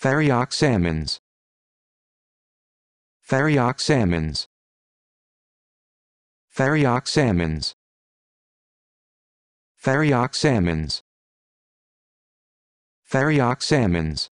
Farioc salmons. Farioc salmons. Farioc salmons. Farioc salmons. Farioc salmons.